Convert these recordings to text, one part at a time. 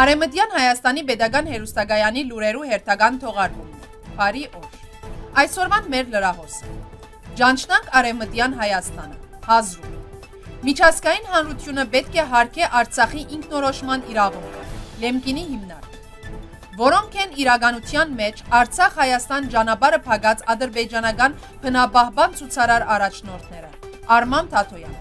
Արեմտյան Հայաստանի Պետական Հերուստագայանի լուրերու հերթական թողարկում։ Բարի օր։ Այսօրվան մեր լրահոսը։ Ճանչնանք Արեմտյան Հայաստանը։ Հազրում։ Միջազգային հանրությունը պետք է հարկե Արցախի ինքնորոշման իրավունքը։ Լեմկինի հիմնարկ։ Որոնք են իրականության մեջ Արցախ-Հայաստան ճանապարհը փակած ադրբեջանական բնապահպան ցուցարար առաջնորդները։ Արման Թաթոյան։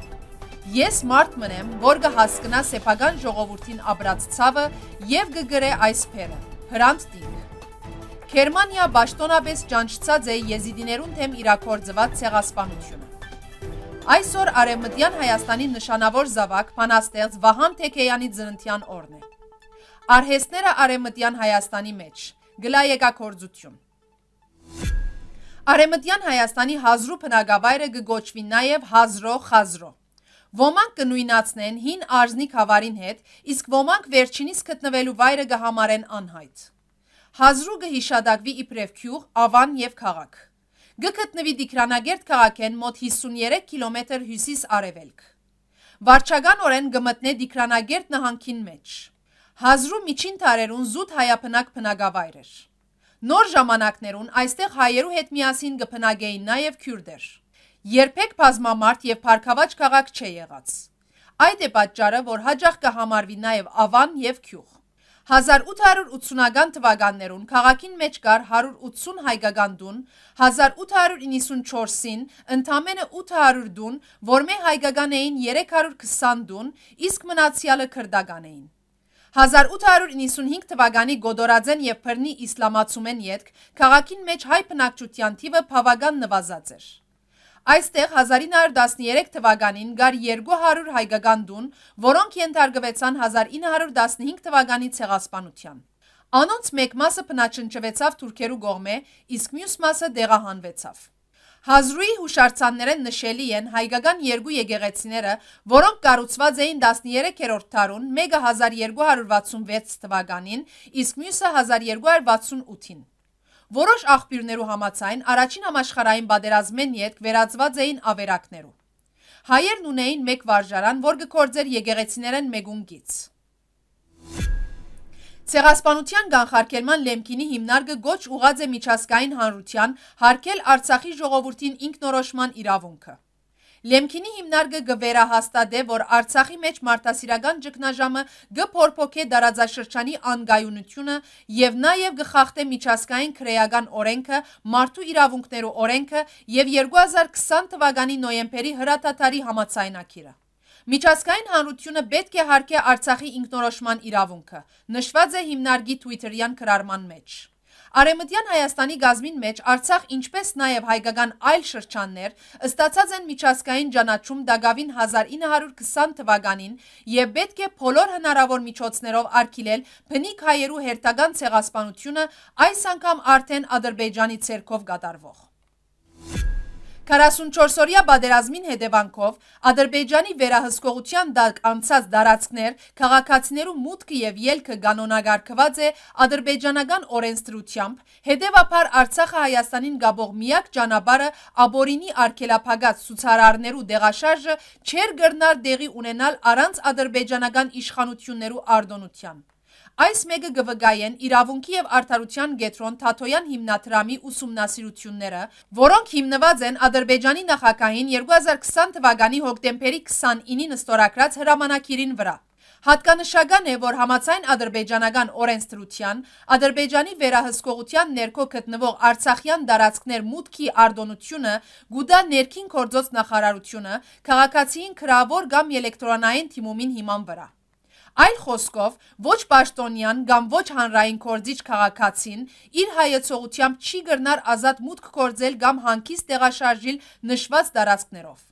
Ես մարդ մնեմ, որ կհասկնա սեփական ժողովրդին ապրած ցավը եւ կգրե այս փերը։ Հրանտ Տինգ։ Գերմանիա ճշտոնապես ճանչցած է եզիդիներուն դեմ իրակորձված ցեղասպանությունը։ Այսօր Արևմտյան Հայաստանի նշանավոր զավակ Փանաստեղծ Վահան Թեքեյանի ծննդյան օրն է։ Արհեստները Արևմտյան Հայաստանի մեջ։ Գլայեկակորձություն։ Արևմտյան Հայաստանի հազրու բնակավայրը գոչվի նաև հազրո խազրո։ Ոմանք կնույնացնեն հին արզնիկ հավարին հետ, իսկ ոմանք վերջինիս գտնվելու վայրը կհամարեն անհայտ։ Հազրուգը հիշադակվի իբրև քյուղ, ավան եւ քաղաք։ Գկտնվի Դիքրանագերտ քաղաքեն մոտ 53 կիլոմետր հյուսիս արևելք։ Վարչագանորեն գմտնե Դիքրանագերտ նահանգին մեջ։ Հազրու միջին տարերուն զուտ հայապնակ բնակավայր էր։ Նոր ժամանակներուն այստեղ հայերու հետ միասին գբնագեին նաև քյուրդեր երբեք բազմամարդ եւ Փարքավաճ քաղաք չէ եղած։ Այդ է պատճառը, որ հաջող կհամարվի նաեւ Ավան եւ Քյուղ։ 1880-ական թվականներուն քաղաքին մեջ կար 180 հայկական տուն, 1894-ին ընդամենը 800 տուն, որմե հայկական էին 320 տուն, իսկ մնացյալը քրդական էին։ 1895 թվականի գոդորաձեն և պրնի իսլամացում են ետք, կաղաքին մեջ հայ պնակչության թիվը պավագան նվազած էր։ Այստեղ 1913 թվականին գար 200 հայկական դուն, որոնք ենթարգվեցան 1915 թվականի ցեղասպանության։ Անոնց մեկ մասը փնաչնչվեցավ թուրքերու կողմէ, իսկ մյուս մասը դեղահանվեցավ։ Հազրուի հուշարձաններեն նշելի են հայկական երկու եկեղեցիները, որոնք կառուցված էին 13-րդ դարուն, մեկը 1266 թվականին, իսկ մյուսը 1268-ին։ Որոշ աղբյուրներու համացայն առաջին համաշխարային բադերազմեն ետք վերածված էին ավերակներու։ Հայերն ունեին մեկ վարժարան, որ գկործեր եգեղեցիներեն մեգունգից։ Ցեղասպանության գանխարկելման լեմքինի հիմնարկը գոչ ուղաձ է միջազգային հանրության հարկել Արցախի ժողովրդին ինքնորոշման իրավունքը։ Լեմքինի հիմնարկը գվերահաստատե, որ Արցախի մեջ մարդասիրական ճգնաժամը գփորփոքե դարաձաշրջանի անգայունությունը եւ նաեւ գխախտե միջազգային քրեական օրենքը, մարդու իրավունքներու օրենքը եւ 2020 թվականի նոյեմբերի հրատատարի համաձայնագիրը։ Միջազգային հանրությունը պետք է հարկե Արցախի ինքնորոշման իրավունքը, նշված է հիմնարկի Twitter-յան քրարման մեջ։ Արեմտյան Հայաստանի գազմին մեջ Արցախ ինչպես նաև հայկական այլ շրջաններ ստացած են միջազգային ճանաչում Դագավին 1920 թվականին եւ պետք է բոլոր հնարավոր միջոցներով արգելել բնիկ հայերու հերթական ցեղասպանությունը այս անգամ արդեն Ադրբեջանի ցերկով կատարվող 44-օրյա բادرազմին հետևանքով Ադրբեջանի վերահսկողության դակ անցած տարածքներ քաղաքացիներու մուտքը եւ ելքը կանոնագարկված է ադրբեջանական օրենսդրությամբ, հետևաբար Արցախը Հայաստանին գաբող միակ ճանապարհը Աբորինի արգելափագած ցուցարարներու դեղաշարժը չեր գրնար դեղի ունենալ առանց ադրբեջանական իշխանություններու արդոնության։ Այս մեկը գվգայեն իրավունքի և արդարության գետրոն թատոյան հիմնատրամի ուսումնասիրությունները, որոնք հիմնված են ադրբեջանի նախակահին 2020 թվագանի հոգտեմպերի 29-ին ստորակրած հրամանակիրին վրա։ Հատկանշական է, որ համացայն ադրբեջանական օրենսդրության, ադրբեջանի վերահսկողության ներքո գտնվող Արցախյան տարածքներ մուտքի արդոնությունը, Գուդա ներքին գործոց նախարարությունը, քաղաքացիին քրավոր կամ էլեկտրոնային թիմումին հիման վրա։ Այլ խոսքով, ոչ պաշտոնյան կամ ոչ հանրային կորձիչ քաղաքացին իր հայեցողությամբ չի գրնար ազատ մուտք կորձել կամ հանկիստ տեղաշարժիլ նշված տարածքներով։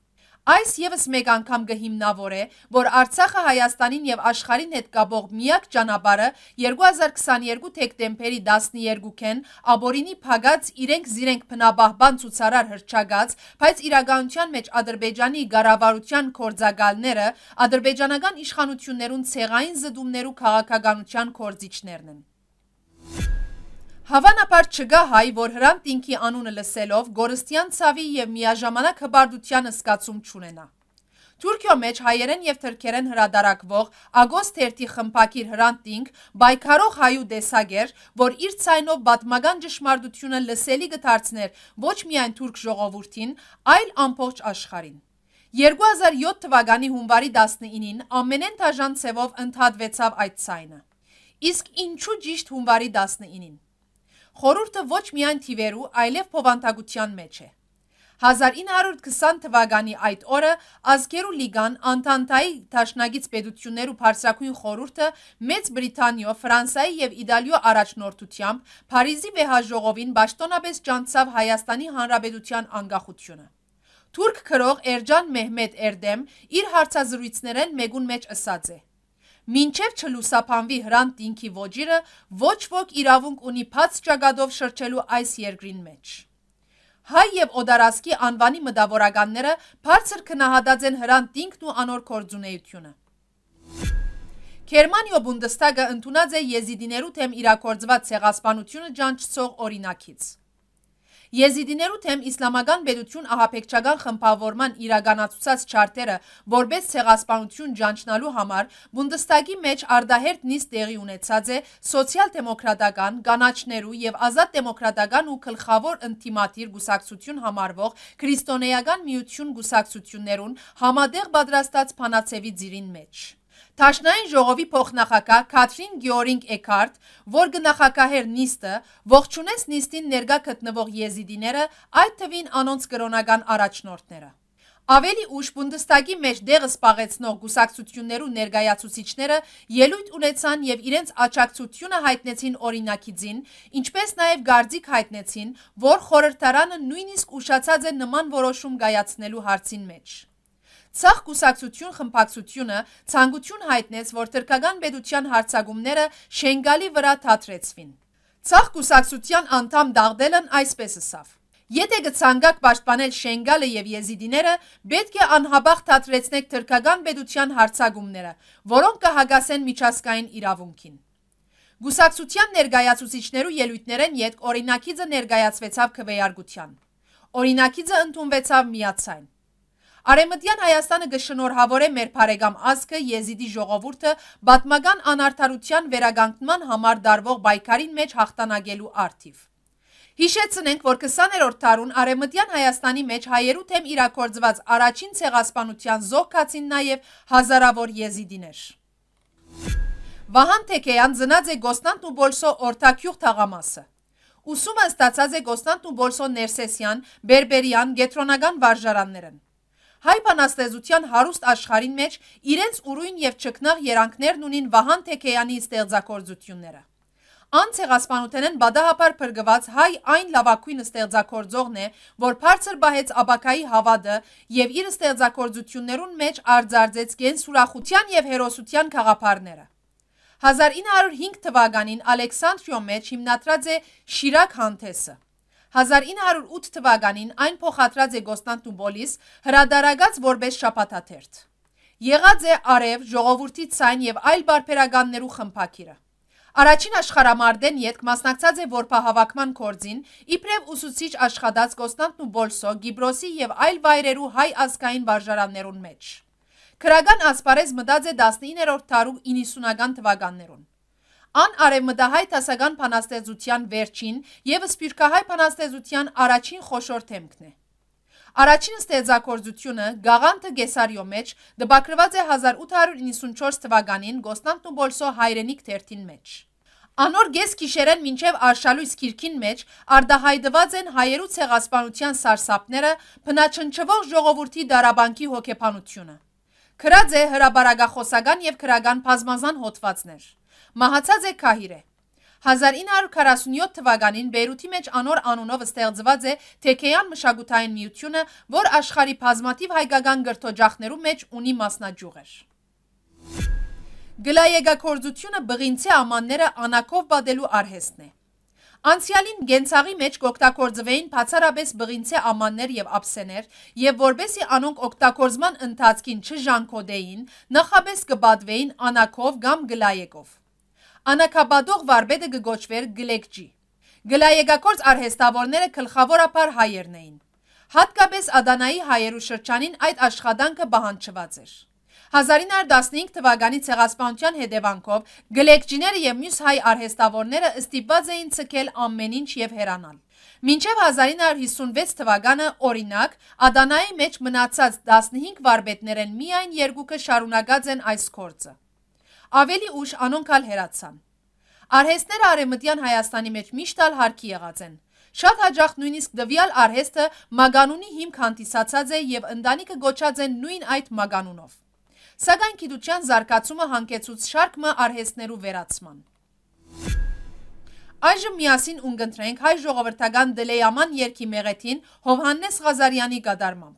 Այս եւս մեկ անգամ գհիմնավոր է, որ Արցախը Հայաստանին եւ աշխարհին հետ կապող միակ ճանապարհը 2022 թեկտեմբերի 12-ին Աբորինի փագած իրենք զիրենք փնաբահբան ցուցարար հրճագած, բայց իրականության մեջ Ադրբեջանի ղարավարության կորձակալները ադրբեջանական իշխանություններուն ցեղային զդումներու քաղաքականության կորզիչներն են։ Հավանաբար չգա հայ, որ Հրանտ ինքի անունը լսելով գորստյան ցավի եւ միաժամանակ հբարդության սկացում չունենա։ Թուրքիո մեջ հայերեն եւ թրքերեն հրադարակվող Ագոստ 3-ի խմփակիր Հրանտ Ինք բայկարող հայու դեսագեր, որ իր ցայնով բատմական ճշմարտությունը լսելի գտարցներ ոչ միայն թուրք ժողովրդին, այլ ամբողջ աշխարհին։ 2007 թվականի հունվարի 19-ին ամենեն տաժան ցևով ընդհատվեցավ այդ ցայնը։ Իսկ ինչու ճիշտ հունվարի 19-ին խորուրդը ոչ միայն թիվերու, այլև փովանտագության մեջ է։ 1920 թվականի այդ օրը ազգերու լիգան անտանտայի տաշնագից պետություններ ու պարսակույն խորուրդը մեծ բրիտանիո, վրանսայի և իդալիո առաջնորդությամբ պարիզի վեհաժողովին բաշտոնապես ճանցավ Հայաստանի Հանրաբետության անգախությունը։ Թուրք քրող Էրջան Մեհմետ Էրդեմ իր հարցազրույցներեն մեգուն մեջ ասած է մինչև չլուսափանվի հրանտ ինքի ոճիրը, ոչ ոք իրավունք ունի փած ճագադով շրջելու այս երկրին մեջ։ Հայ եւ Օդարասկի անվանի մտավորականները բարձր քնահադած են Հրանտ ինքն ու անոր կորձունեությունը։ Գերմանիո Բունդստագը ընդունած է եզիդիներու թեմ իրակորձված ցեղասպանությունը ջանչցող օրինակից։ Եզիդիներու թեմ իսլամական պետություն ահապեկչական խմբավորման իրականացուցած չարտերը որպես ցեղասպանություն ճանչնալու համար Բունդստագի մեջ արդահերտ նիստ տեղի ունեցած է սոցիալ-դեմոկրատական, կանաչներու եւ ազատ դեմոկրատական ու գլխավոր ընտիմատիր գուսակցություն համարվող քրիստոնեական միություն գուսակցություններուն համատեղ պատրաստած փանացեվի ծիրին մեջ։ Թաշնային ժողովի փոխնախակա Քաթրին Գյորինգ Էքարտ, որ գնախակահեր նիստը, ողջունեց նիստին ներգա գտնվող եզիդիները, այդ թվին անոնց կրոնական առաջնորդները։ Ավելի ուշ Բունդստագի մեջ դեղը սպաղեցնող գուսակցություններու ներգայացուցիչները ելույթ ունեցան եւ իրենց աճակցությունը հայտնեցին օրինակի ձին, ինչպես նաեւ գարձիկ հայտնեցին, որ խորհրդարանը նույնիսկ ուշացած է նման որոշում գայացնելու հարցին մեջ։ Ցախ կուսակցություն խմբակցությունը ցանկություն հայտնեց, որ թրկական պետության հարցագումները Շենգալի վրա թատրեցվին։ Ցախ կուսակցության անդամ Դաղդելն այսպես ասավ. Եթե գցանգակ պաշտպանել Շենգալը եւ Եզիդիները, պետք է անհաբախ թատրեցնեք թրկական պետության հարցագումները, որոնք կհագասեն միջազգային իրավունքին։ Գուսակցության ներգայացուցիչներու ելույթներեն յետք օրինակիցը ներգայացվեցավ քվեարկության։ Օրինակիցը ընդունվեցավ միացայն։ Արեմտյան Հայաստանը գշնորհավոր է մեր բարեկամ ազգը, եզիդի ժողովուրդը պատմական անարդարության վերագանքման համար դարվող պայքարին մեջ հաղթանալու արդիվ։ Հիշեցնենք, որ 20-րդ տարուն Արեմտյան Հայաստանի մեջ հայերու թեմ իրակորձված առաջին ցեղասպանության զոհքացին նաև հազարավոր եզիդիներ։ Վահան Թեքեյան զնած է Գոսնանտ ու Բոլսո օրտակյուղ թաղամասը։ Ուսումը ստացած է Գոսնանտ ու Բոլսո Ներսեսյան, Բերբերյան, Գետրոնական վարժարաններն։ Հայ բանաստեղծության հարուստ աշխարհին մեջ իրենց ուրույն եւ ճկնաղ երանքներն ունին Վահան Թեքեյանի ստեղծագործությունները։ Ան ցեղասպանութենեն բադահապար բրգված հայ այն լավակույն ստեղծագործողն է, որ բարձր բահեց աբակայի հավատը եւ իր ստեղծագործություններուն մեջ արձարձեց գենսուրախության եւ հերոսության խաղապարները։ 1905 թվականին Ալեքսանդրիո մեջ հիմնադրած է Շիրակ հանդեսը։ 1908 թվականին այն փոխադրած է Գոստանդնուբոլիս հրադարագած որպես շապաթաթերթ։ Եղած է արև, ժողովրդի ցայն եւ այլ բարբերականներու խմփակիրը։ Առաջին աշխարհամարտեն յետք մասնակցած է որփահավաքման կորձին, իբրև ուսուցիչ աշխատած Կոստանտն ու Բոլսո, Գիբրոսի եւ այլ վայրերու հայ ազգային վարժարաններուն մեջ։ Քրական ասպարեզ մտած է 19-րդ դարու 90-ական թվականներուն։ Անարևմտահայ դասական փանաստեղծության վերջին եւ սպիրկահայ փանաստեղծության առաջին խոշոր թեմքն է։ Առաջին ստեղծագործությունը Գաղանթը Գեսարիո մեջ դպակրված է 1894 թվականին Գոստանտն ու Բոլսո հայրենիք թերթին մեջ։ Անոր գես գիշերեն մինչև արշալույս գիրքին մեջ արդահայդված են հայերու ցեղասպանության սարսափները, փնաչնչվող ժողովրդի դարաբանկի հոգեբանությունը։ Քրած է հրաբարագախոսական եւ քրական բազմազան հոդվածներ։ Մահացած է Քահիրե։ 1947 թվականին Բեյրութի մեջ անոր անունով ստեղծված է Թեքեյան մշակութային միությունը, որ աշխարի բազմաթիվ հայկական գրթօջախներու մեջ ունի մասնաճյուղեր։ Գլայեգակործությունը բղինցի ամանները անակով բադելու արհեստն է։ Անցյալին գենցաղի մեջ կօգտագործվեին բացառապես բղինցե ամաններ եւ ափսեներ, եւ որբեսի անոնք օգտագործման ընթացքին չժանքոդեին, նախապես կբադվեին անակով կամ գլայեկով։ Անաքաբադող վարբետը գգոչվեր գլեկջի։ Գլայեգակործ արհեստավորները կլխավորապար հայերն էին։ Հատկապես ադանայի հայերու շրջանին այդ աշխատանքը բահանչված էր։ 1915 թվականի ցեղասպանության հետևանքով գլեկջիները եւ մյուս հայ արհեստավորները ստիպված էին ցկել ամեն ինչ եւ հեռանալ։ Մինչև 1956 թվականը օրինակ Ադանայի մեջ մնացած 15 վարպետներեն միայն երկուկը շարունակած են այս գործը ավելի ուշ անոնք ալ հերացան։ Արհեստները արևմտյան Հայաստանի մեջ միշտ ալ հարկի եղած են։ Շատ հաջախ նույնիսկ դվյալ արհեստը մագանունի հիմք հանդիսացած է եւ ընտանիքը գոչած են նույն այդ մագանունով։ Սակայն գիտության զարգացումը հանգեցուց շարքը արհեստներու վերացման։ Այժմ միասին ունգընտրենք հայ ժողովրդական դլեյաման երկի մեղեթին Հովհաննես Ղազարյանի գադարմամբ։